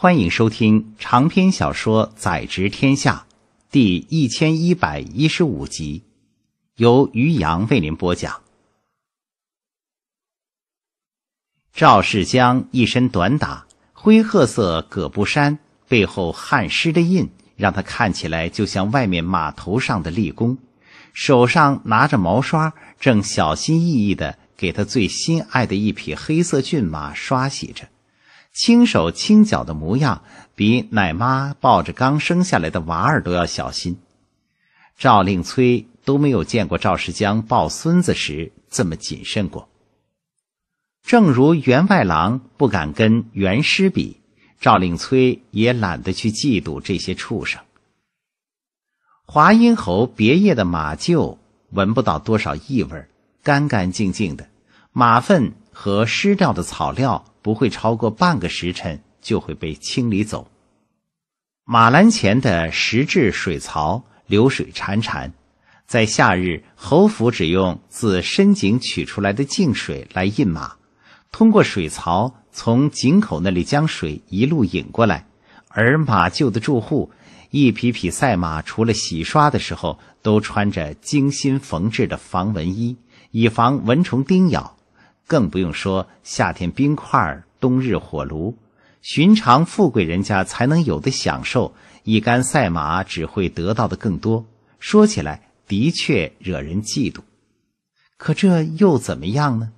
欢迎收听长篇小说《宰执天下》第一千一百一十五集，由于洋为您播讲。赵世江一身短打，灰褐色葛布衫，背后汗湿的印，让他看起来就像外面码头上的立工。手上拿着毛刷，正小心翼翼的给他最心爱的一匹黑色骏马刷洗着。轻手轻脚的模样，比奶妈抱着刚生下来的娃儿都要小心。赵令崔都没有见过赵世江抱孙子时这么谨慎过。正如员外郎不敢跟元师比，赵令崔也懒得去嫉妒这些畜生。华阴侯别业的马厩闻不到多少异味，干干净净的，马粪和湿掉的草料。不会超过半个时辰，就会被清理走。马栏前的石质水槽流水潺潺，在夏日，侯府只用自深井取出来的净水来印马，通过水槽从井口那里将水一路引过来。而马厩的住户，一匹匹赛马除了洗刷的时候，都穿着精心缝制的防蚊衣，以防蚊虫叮咬。更不用说夏天冰块，冬日火炉，寻常富贵人家才能有的享受。一干赛马只会得到的更多。说起来的确惹人嫉妒，可这又怎么样呢？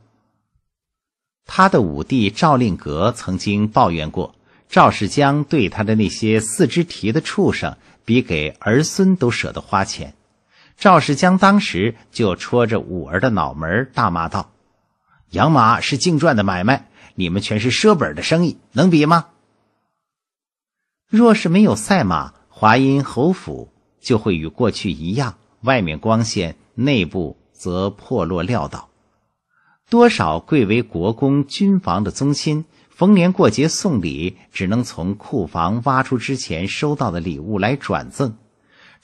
他的五弟赵令格曾经抱怨过赵世江对他的那些四肢蹄的畜生比给儿孙都舍得花钱。赵世江当时就戳着五儿的脑门大骂道。养马是净赚的买卖，你们全是赊本的生意，能比吗？若是没有赛马，华阴侯府就会与过去一样，外面光鲜，内部则破落潦倒。多少贵为国公、军房的宗亲，逢年过节送礼，只能从库房挖出之前收到的礼物来转赠。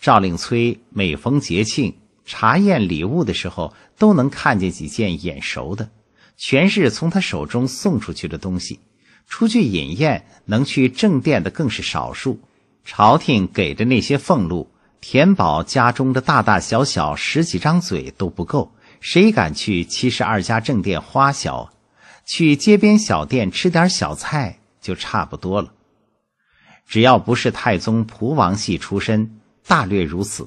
赵令催每逢节庆查验礼物的时候，都能看见几件眼熟的。全是从他手中送出去的东西，出去饮宴能去正殿的更是少数。朝廷给的那些俸禄，填饱家中的大大小小十几张嘴都不够，谁敢去七十二家正殿花销？去街边小店吃点小菜就差不多了。只要不是太宗蒲王系出身，大略如此；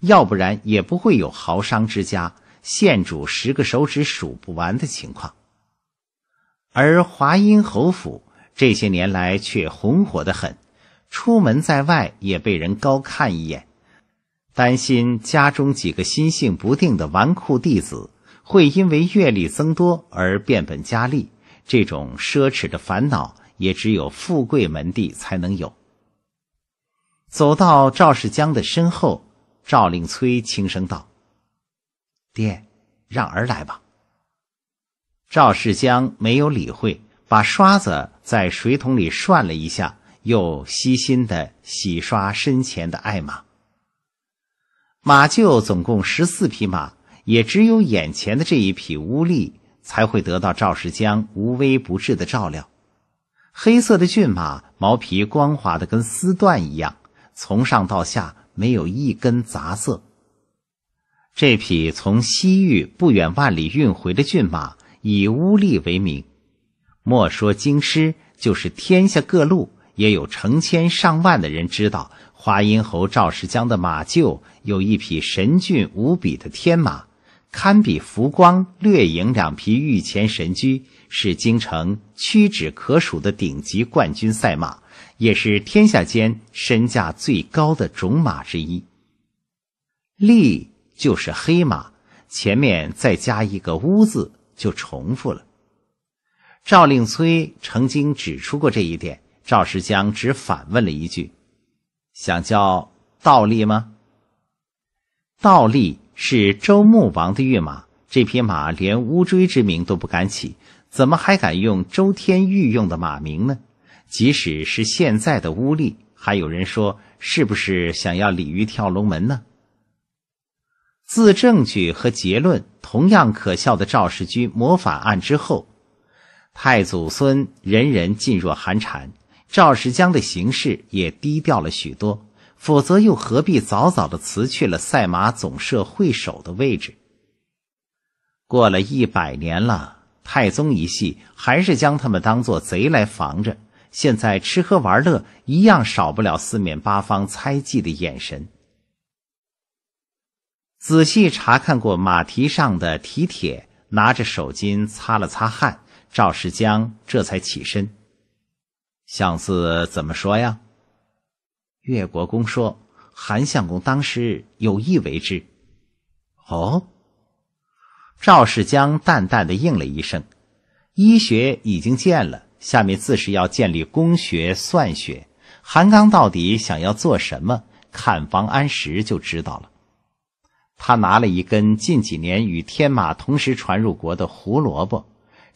要不然也不会有豪商之家。县主十个手指数不完的情况，而华阴侯府这些年来却红火的很，出门在外也被人高看一眼。担心家中几个心性不定的纨绔弟子会因为阅历增多而变本加厉，这种奢侈的烦恼也只有富贵门第才能有。走到赵世江的身后，赵令崔轻声道。爹，让儿来吧。赵世江没有理会，把刷子在水桶里涮了一下，又细心的洗刷身前的艾玛。马厩总共十四匹马，也只有眼前的这一匹乌力才会得到赵世江无微不至的照料。黑色的骏马毛皮光滑的跟丝缎一样，从上到下没有一根杂色。这匹从西域不远万里运回的骏马，以乌力为名。莫说京师，就是天下各路，也有成千上万的人知道，华阴侯赵世江的马厩有一匹神骏无比的天马，堪比浮光、掠影两匹御前神驹，是京城屈指可数的顶级冠军赛马，也是天下间身价最高的种马之一。力。就是黑马，前面再加一个乌字就重复了。赵令崔曾经指出过这一点，赵世江只反问了一句：“想叫倒立吗？”倒立是周穆王的御马，这匹马连乌骓之名都不敢起，怎么还敢用周天御用的马名呢？即使是现在的乌力，还有人说是不是想要鲤鱼跳龙门呢？自证据和结论同样可笑的赵世居谋反案之后，太祖孙人人噤若寒蝉。赵世江的行事也低调了许多，否则又何必早早的辞去了赛马总社会首的位置？过了一百年了，太宗一系还是将他们当做贼来防着。现在吃喝玩乐，一样少不了四面八方猜忌的眼神。仔细查看过马蹄上的蹄铁，拿着手巾擦了擦汗，赵世江这才起身。相字怎么说呀？越国公说：“韩相公当时有意为之。”哦，赵世江淡淡的应了一声。医学已经建了，下面自是要建立公学、算学。韩刚到底想要做什么？看王安石就知道了。他拿了一根近几年与天马同时传入国的胡萝卜，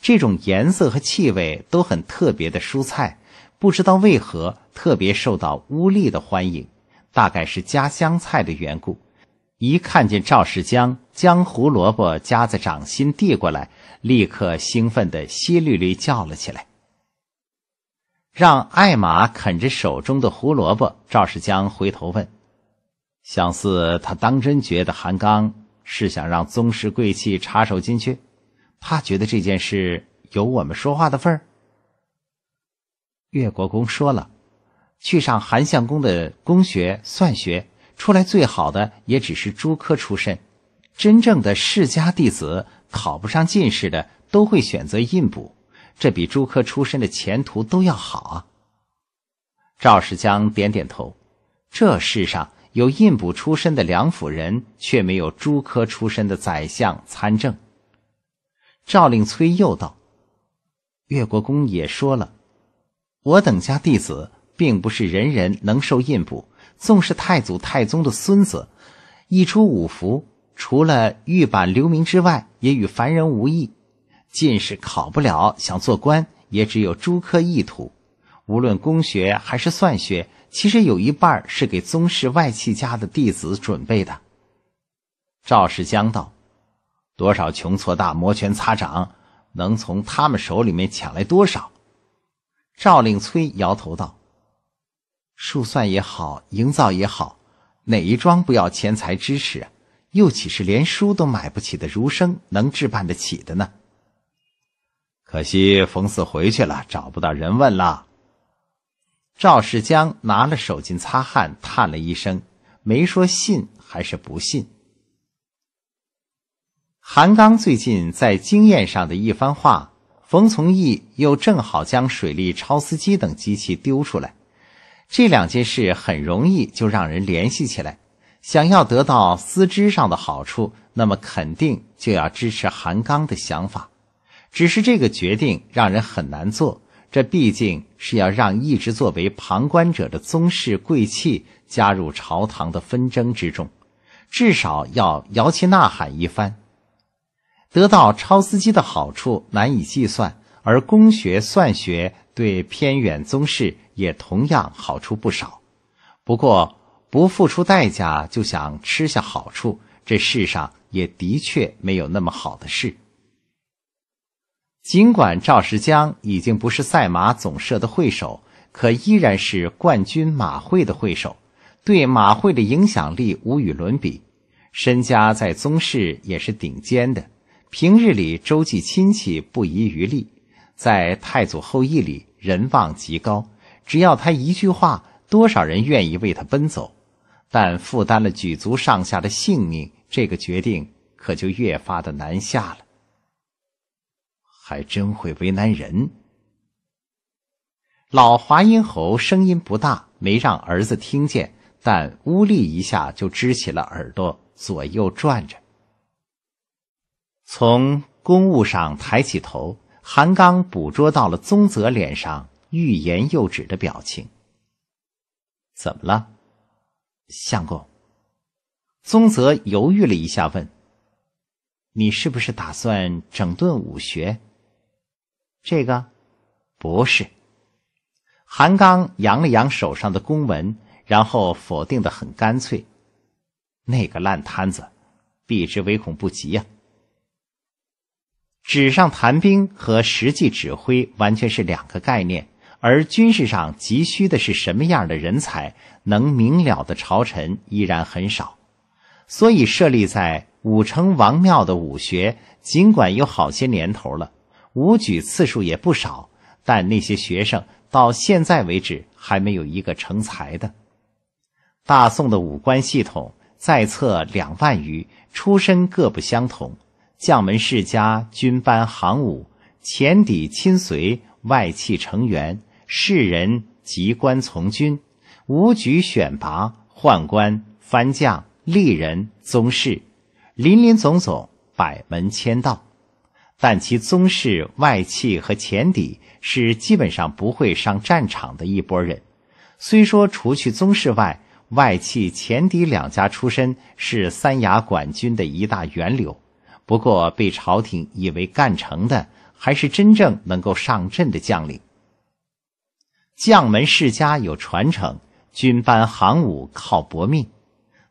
这种颜色和气味都很特别的蔬菜，不知道为何特别受到乌力的欢迎，大概是家乡菜的缘故。一看见赵世江将胡萝卜夹在掌心递过来，立刻兴奋的淅沥沥叫了起来。让艾玛啃着手中的胡萝卜，赵世江回头问。想似，他当真觉得韩刚是想让宗室贵气插手进去？他觉得这件事有我们说话的份儿。越国公说了，去上韩相公的宫学、算学出来最好的也只是朱科出身，真正的世家弟子考不上进士的都会选择印补，这比朱科出身的前途都要好啊。赵世江点点头，这世上。有印补出身的梁府人，却没有朱科出身的宰相参政。赵令崔又道：“越国公也说了，我等家弟子，并不是人人能受印补。纵是太祖、太宗的孙子，一出五福，除了玉板留名之外，也与凡人无异。进士考不了，想做官，也只有朱科一途。无论工学还是算学。”其实有一半是给宗室外戚家的弟子准备的。赵世江道：“多少穷矬大摩拳擦掌，能从他们手里面抢来多少？”赵令催摇头道：“数算也好，营造也好，哪一桩不要钱财支持？又岂是连书都买不起的儒生能置办得起的呢？”可惜冯四回去了，找不到人问了。赵世江拿了手巾擦汗，叹了一声，没说信还是不信。韩刚最近在经验上的一番话，冯从义又正好将水利超丝机等机器丢出来，这两件事很容易就让人联系起来。想要得到丝织上的好处，那么肯定就要支持韩刚的想法。只是这个决定让人很难做。这毕竟是要让一直作为旁观者的宗室贵戚加入朝堂的纷争之中，至少要摇旗呐喊一番。得到超司机的好处难以计算，而工学算学对偏远宗室也同样好处不少。不过，不付出代价就想吃下好处，这世上也的确没有那么好的事。尽管赵石江已经不是赛马总社的会首，可依然是冠军马会的会首，对马会的影响力无与伦比，身家在宗室也是顶尖的。平日里周济亲戚不遗余力，在太祖后裔里人望极高，只要他一句话，多少人愿意为他奔走。但负担了举足上下的性命，这个决定可就越发的难下了。还真会为难人。老华阴侯声音不大，没让儿子听见，但乌力一下就支起了耳朵，左右转着。从公务上抬起头，韩刚捕捉到了宗泽脸上欲言又止的表情。怎么了，相公？宗泽犹豫了一下，问：“你是不是打算整顿武学？”这个，不是。韩刚扬了扬手上的公文，然后否定的很干脆。那个烂摊子，避之唯恐不及呀。纸上谈兵和实际指挥完全是两个概念，而军事上急需的是什么样的人才，能明了的朝臣依然很少。所以设立在武城王庙的武学，尽管有好些年头了。武举次数也不少，但那些学生到现在为止还没有一个成才的。大宋的武官系统在册两万余，出身各不相同：将门世家、军班行伍、前抵亲随、外戚成员、士人及官从军、武举选拔、宦官、藩将、吏人、宗室，林林总总，百门千道。但其宗室、外戚和前敌是基本上不会上战场的一拨人。虽说除去宗室外，外戚、前敌两家出身是三衙管军的一大源流，不过被朝廷以为干成的，还是真正能够上阵的将领。将门世家有传承，军班行伍靠搏命，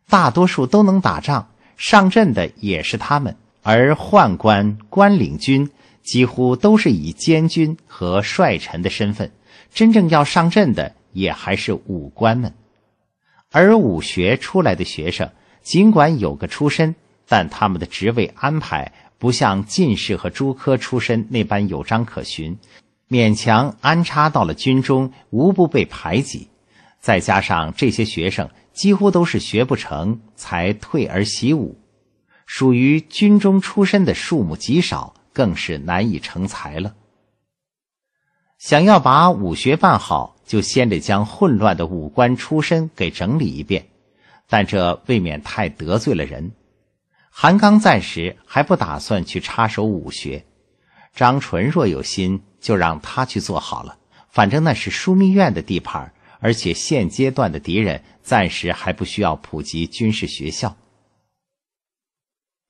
大多数都能打仗，上阵的也是他们。而宦官、官领军几乎都是以监军和率臣的身份，真正要上阵的也还是武官们。而武学出来的学生，尽管有个出身，但他们的职位安排不像进士和诸科出身那般有章可循，勉强安插到了军中，无不被排挤。再加上这些学生几乎都是学不成才退而习武。属于军中出身的数目极少，更是难以成才了。想要把武学办好，就先得将混乱的武官出身给整理一遍，但这未免太得罪了人。韩刚暂时还不打算去插手武学，张纯若有心，就让他去做好了。反正那是枢密院的地盘，而且现阶段的敌人暂时还不需要普及军事学校。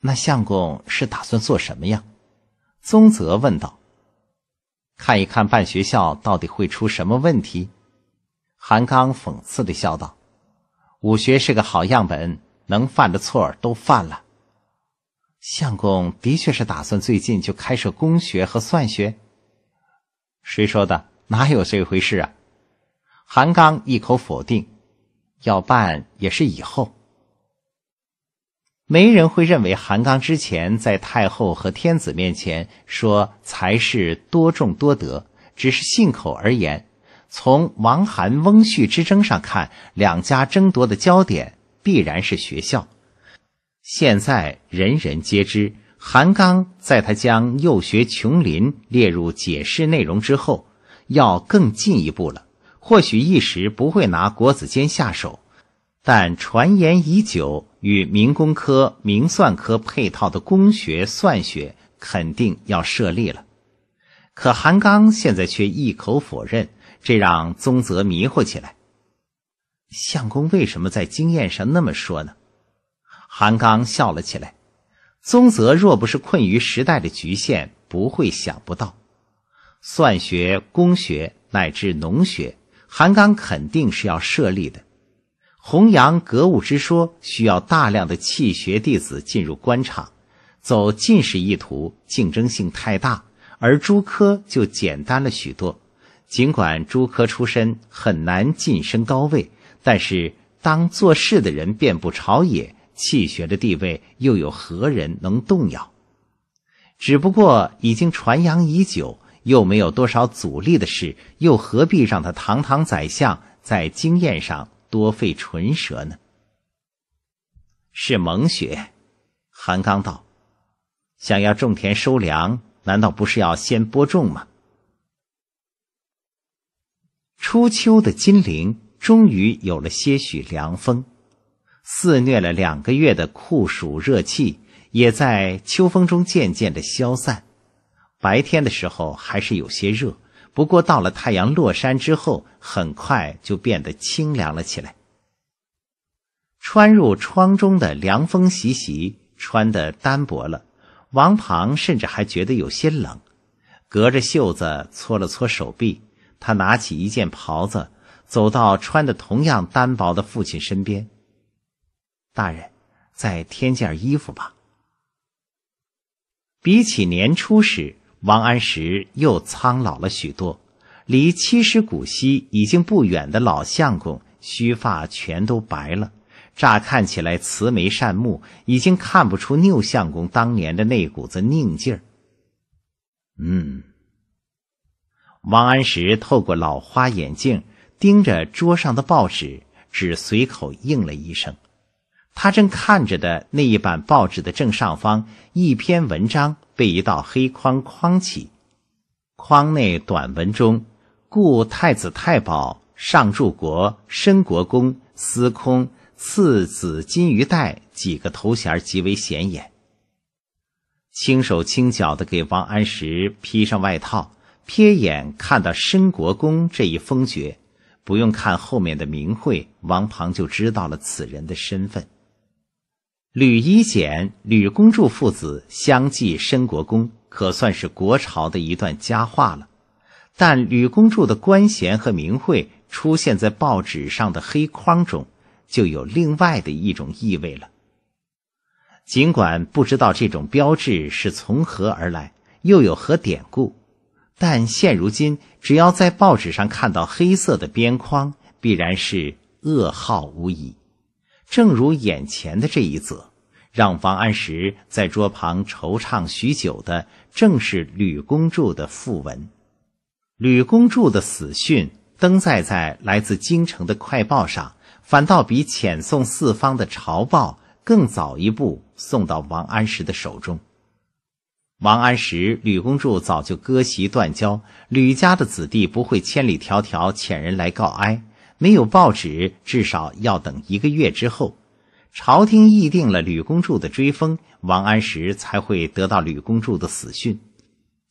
那相公是打算做什么呀？宗泽问道。看一看办学校到底会出什么问题？韩刚讽刺的笑道：“武学是个好样本，能犯的错儿都犯了。”相公的确是打算最近就开设工学和算学。谁说的？哪有这回事啊？韩刚一口否定：“要办也是以后。”没人会认为韩刚之前在太后和天子面前说才是多众多德，只是信口而言。从王韩翁婿之争上看，两家争夺的焦点必然是学校。现在人人皆知，韩刚在他将幼学琼林列入解释内容之后，要更进一步了。或许一时不会拿国子监下手。但传言已久，与民工科、明算科配套的工学、算学肯定要设立了。可韩刚现在却一口否认，这让宗泽迷惑起来。相公为什么在经验上那么说呢？韩刚笑了起来。宗泽若不是困于时代的局限，不会想不到，算学、工学乃至农学，韩刚肯定是要设立的。弘扬格物之说需要大量的气学弟子进入官场，走进士一途竞争性太大，而朱科就简单了许多。尽管朱科出身很难晋升高位，但是当做事的人遍布朝野，气学的地位又有何人能动摇？只不过已经传扬已久，又没有多少阻力的事，又何必让他堂堂宰相在经验上？多费唇舌呢？是蒙雪，韩刚道：“想要种田收粮，难道不是要先播种吗？”初秋的金陵终于有了些许凉风，肆虐了两个月的酷暑热气也在秋风中渐渐的消散。白天的时候还是有些热。不过到了太阳落山之后，很快就变得清凉了起来。穿入窗中的凉风习习，穿得单薄了，王庞甚至还觉得有些冷，隔着袖子搓了搓手臂。他拿起一件袍子，走到穿的同样单薄的父亲身边：“大人，再添件衣服吧。”比起年初时。王安石又苍老了许多，离七十古稀已经不远的老相公，须发全都白了，乍看起来慈眉善目，已经看不出拗相公当年的那股子拧劲儿。嗯，王安石透过老花眼镜盯着桌上的报纸，只随口应了一声。他正看着的那一版报纸的正上方，一篇文章被一道黑框框起，框内短文中，故太子太保、上柱国、申国公、司空、赐子金鱼袋几个头衔极为显眼。轻手轻脚的给王安石披上外套，瞥眼看到申国公这一封爵，不用看后面的名讳，王庞就知道了此人的身份。吕夷简、吕公柱父子相继升国公，可算是国朝的一段佳话了。但吕公著的官衔和名讳出现在报纸上的黑框中，就有另外的一种意味了。尽管不知道这种标志是从何而来，又有何典故，但现如今只要在报纸上看到黑色的边框，必然是噩耗无疑。正如眼前的这一则，让王安石在桌旁惆怅许久的，正是吕公著的赋文。吕公著的死讯登载在来自京城的快报上，反倒比遣送四方的朝报更早一步送到王安石的手中。王安石、吕公著早就割席断交，吕家的子弟不会千里迢迢遣人来告哀。没有报纸，至少要等一个月之后，朝廷议定了吕公柱的追封，王安石才会得到吕公柱的死讯。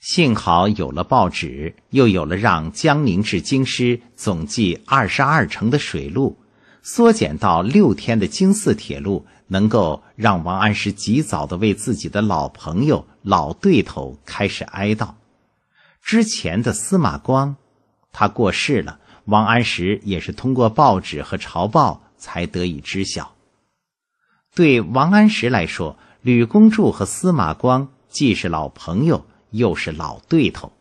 幸好有了报纸，又有了让江宁至京师总计二十二程的水路，缩减到六天的京四铁路，能够让王安石及早的为自己的老朋友、老对头开始哀悼。之前的司马光，他过世了。王安石也是通过报纸和朝报才得以知晓。对王安石来说，吕公著和司马光既是老朋友，又是老对头。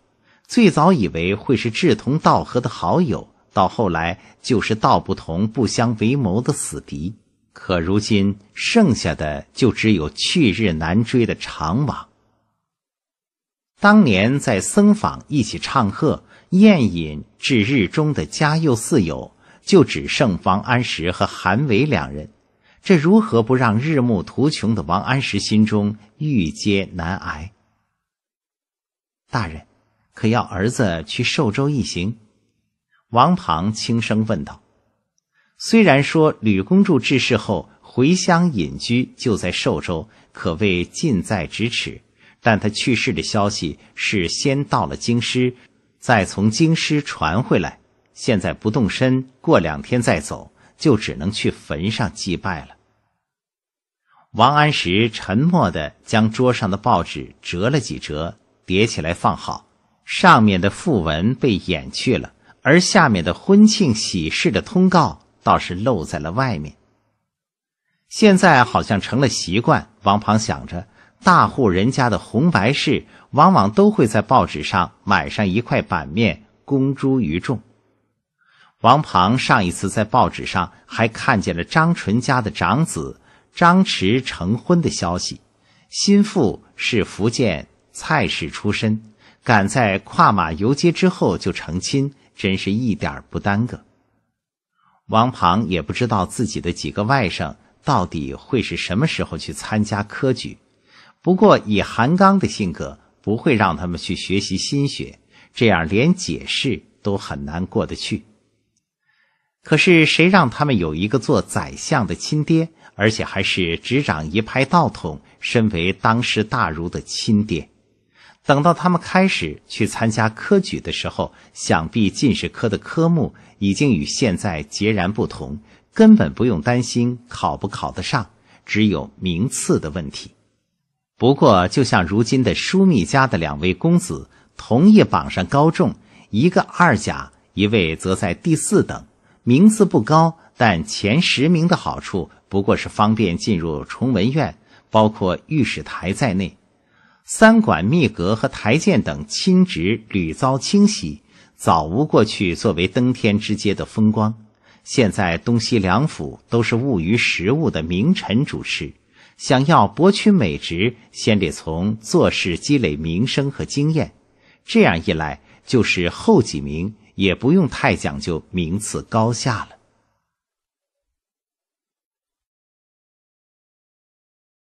最早以为会是志同道合的好友，到后来就是道不同不相为谋的死敌。可如今剩下的就只有去日难追的长往。当年在僧坊一起唱和。宴饮至日中的嘉佑四友，就只剩王安石和韩维两人，这如何不让日暮途穷的王安石心中郁接难挨？大人，可要儿子去寿州一行？王庞轻声问道。虽然说吕公柱致世后回乡隐居就在寿州，可谓近在咫尺，但他去世的消息是先到了京师。再从京师传回来，现在不动身，过两天再走，就只能去坟上祭拜了。王安石沉默的将桌上的报纸折了几折，叠起来放好，上面的讣文被掩去了，而下面的婚庆喜事的通告倒是露在了外面。现在好像成了习惯，王庞想着。大户人家的红白事，往往都会在报纸上买上一块版面，公诸于众。王庞上一次在报纸上还看见了张纯家的长子张驰成婚的消息，心腹是福建蔡氏出身，赶在跨马游街之后就成亲，真是一点不耽搁。王庞也不知道自己的几个外甥到底会是什么时候去参加科举。不过，以韩刚的性格，不会让他们去学习心学，这样连解释都很难过得去。可是，谁让他们有一个做宰相的亲爹，而且还是执掌一派道统、身为当时大儒的亲爹？等到他们开始去参加科举的时候，想必进士科的科目已经与现在截然不同，根本不用担心考不考得上，只有名次的问题。不过，就像如今的枢密家的两位公子，同一榜上高中，一个二甲，一位则在第四等，名次不高，但前十名的好处不过是方便进入崇文院，包括御史台在内。三馆秘阁和台谏等亲职屡遭清洗，早无过去作为登天之阶的风光。现在东西两府都是务于实务的名臣主持。想要博取美职，先得从做事积累名声和经验。这样一来，就是后几名也不用太讲究名次高下了。